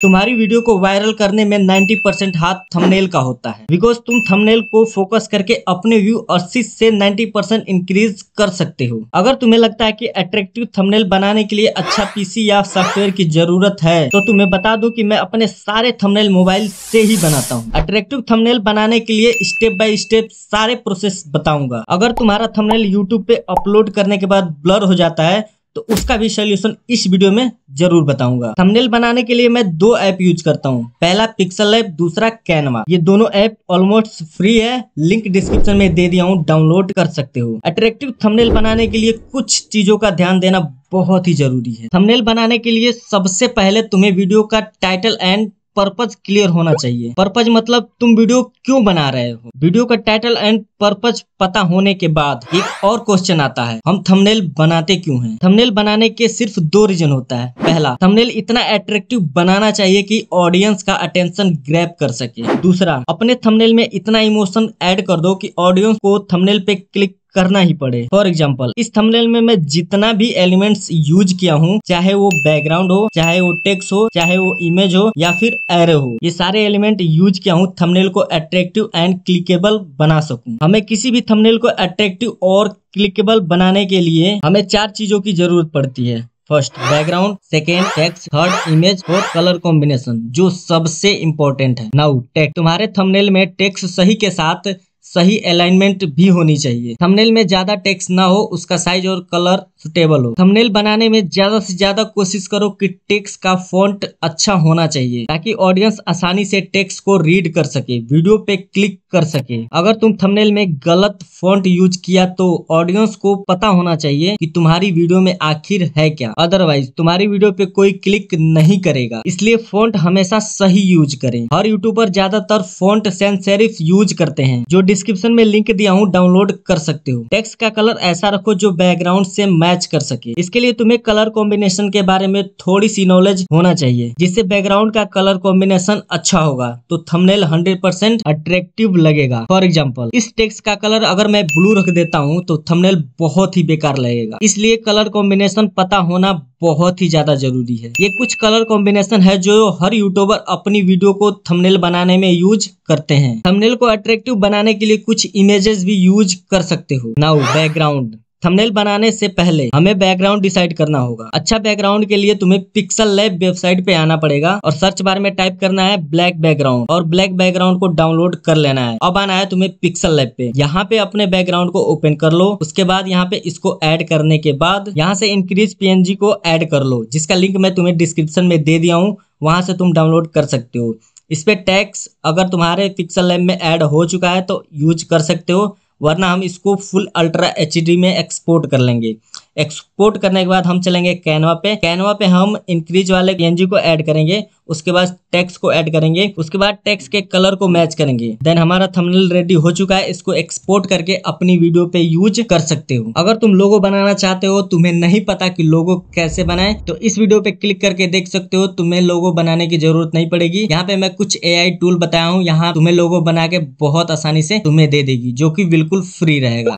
तुम्हारी वीडियो को वायरल करने में 90 परसेंट हाथ थंबनेल का होता है बिकॉज तुम थंबनेल को फोकस करके अपने व्यू 80 से 90 परसेंट इंक्रीज कर सकते हो अगर तुम्हें लगता है कि अट्रैक्टिव थंबनेल बनाने के लिए अच्छा पीसी या सॉफ्टवेयर की जरूरत है तो तुम्हें बता दूं कि मैं अपने सारे थमनेल मोबाइल से ही बनाता हूँ अट्रेक्टिव थमनेल बनाने के लिए स्टेप बाय स्टेप सारे प्रोसेस बताऊंगा अगर तुम्हारा थमनेल यूट्यूब पे अपलोड करने के बाद ब्लर हो जाता है तो उसका भी सोल्यूशन इस वीडियो में जरूर बताऊंगा थंबनेल बनाने के लिए मैं दो ऐप यूज करता हूँ पहला पिक्सल ऐप दूसरा कैनवा ये दोनों ऐप ऑलमोस्ट फ्री है लिंक डिस्क्रिप्शन में दे दिया हूँ डाउनलोड कर सकते हो अट्रैक्टिव थंबनेल बनाने के लिए कुछ चीजों का ध्यान देना बहुत ही जरूरी है थंबनेल बनाने के लिए सबसे पहले तुम्हें वीडियो का टाइटल एंड पर्पज क्लियर होना चाहिए पर्पज मतलब तुम वीडियो क्यों बना रहे हो वीडियो का टाइटल एंड पर्पज पता होने के बाद एक और क्वेश्चन आता है हम थंबनेल बनाते क्यों हैं थंबनेल बनाने के सिर्फ दो रीजन होता है पहला थंबनेल इतना अट्रेक्टिव बनाना चाहिए कि ऑडियंस का अटेंशन ग्रैप कर सके दूसरा अपने थंबनेल में इतना इमोशन ऐड कर दो कि ऑडियंस को थंबनेल पे क्लिक करना ही पड़े फॉर एग्जाम्पल इस थमलेल में मैं जितना भी एलिमेंट्स यूज किया हूँ चाहे वो बैकग्राउंड हो चाहे वो टेक्स हो चाहे वो इमेज हो या फिर एरे हो ये सारे एलिमेंट यूज किया हूँ थमनेल को अट्रेक्टिव एंड क्लिकेबल बना सकू हमें किसी भी थमनेल को अट्रेक्टिव और क्लिकेबल बनाने के लिए हमें चार चीजों की जरूरत पड़ती है first background second text third image और कलर कॉम्बिनेशन जो सबसे इम्पोर्टेंट है नाउ टेक्स्ट तुम्हारे थंबनेल में टेक्स्ट सही के साथ सही अलाइनमेंट भी होनी चाहिए थंबनेल में ज़्यादा टेक्स्ट ना हो उसका साइज और कलर सुटेबल हो थंबनेल बनाने में ज्यादा से ज्यादा कोशिश करो कि टेक्स का फॉन्ट अच्छा होना चाहिए ताकि ऑडियंस आसानी से टेक्स को रीड कर सके वीडियो पे क्लिक कर सके अगर तुम थंबनेल में गलत फॉन्ट यूज किया तो ऑडियंस को पता होना चाहिए कि तुम्हारी वीडियो में आखिर है क्या अदरवाइज तुम्हारी वीडियो पे कोई क्लिक नहीं करेगा इसलिए फॉन्ट हमेशा सही यूज करें हर यूट्यूबर ज्यादातर फॉन्ट सेंसेरिफ यूज करते हैं जो डिस्क्रिप्शन में लिंक दिया हूँ डाउनलोड कर सकते हो टेक्स का कलर ऐसा रखो जो बैकग्राउंड से मैच कर सके इसके लिए तुम्हें कलर कॉम्बिनेशन के बारे में थोड़ी सी नॉलेज होना चाहिए जिससे बैकग्राउंड का कलर कॉम्बिनेशन अच्छा होगा तो हंड्रेड 100% अट्रेक्टिव लगेगा फॉर एग्जाम्पल इस टेक्स का कलर अगर मैं ब्लू रख देता हूँ तो थमनेल बहुत ही बेकार लगेगा इसलिए कलर कॉम्बिनेशन पता होना बहुत ही ज्यादा जरूरी है ये कुछ कलर कॉम्बिनेशन है जो हर यूट्यूबर अपनी वीडियो को थंबनेल बनाने में यूज करते हैं थंबनेल को अट्रैक्टिव बनाने के लिए कुछ इमेजेस भी यूज कर सकते हो नाउ बैकग्राउंड थंबनेल बनाने से पहले हमें बैकग्राउंड डिसाइड करना होगा अच्छा बैकग्राउंड के लिए तुम्हें पिक्सल लैब वेबसाइट पे आना पड़ेगा और सर्च बार में टाइप करना है ब्लैक बैकग्राउंड और ब्लैक बैकग्राउंड को डाउनलोड कर लेना है अब आना है तुम्हें पिक्सल लैब पे यहाँ पे अपने बैकग्राउंड को ओपन कर लो उसके बाद यहाँ पे इसको एड करने के बाद यहाँ से इंक्रीज पी को एड कर लो जिसका लिंक मैं तुम्हें डिस्क्रिप्शन में दे दिया हूँ वहां से तुम डाउनलोड कर सकते हो इस पे टैक्स अगर तुम्हारे पिक्सल लैब में ऐड हो चुका है तो यूज कर सकते हो वरना हम इसको फुल अल्ट्रा एच में एक्सपोर्ट कर लेंगे एक्सपोर्ट करने के बाद हम चलेंगे कैनवा पे कैनवा पे हम इंक्रीज वाले पीएनजी को ऐड करेंगे उसके बाद टेक्स को ऐड करेंगे उसके बाद टेक्स के कलर को मैच करेंगे देन हमारा थंबनेल रेडी हो चुका है इसको एक्सपोर्ट करके अपनी वीडियो पे यूज कर सकते हो अगर तुम लोगो बनाना चाहते हो तुम्हें नहीं पता कि लोगो कैसे बनाए तो इस वीडियो पे क्लिक करके देख सकते हो तुम्हें लोगो बनाने की जरूरत नहीं पड़ेगी यहाँ पे मैं कुछ ए टूल बताया हूँ यहाँ तुम्हें लोगो बना के बहुत आसानी से तुम्हें दे देगी जो की बिल्कुल फ्री रहेगा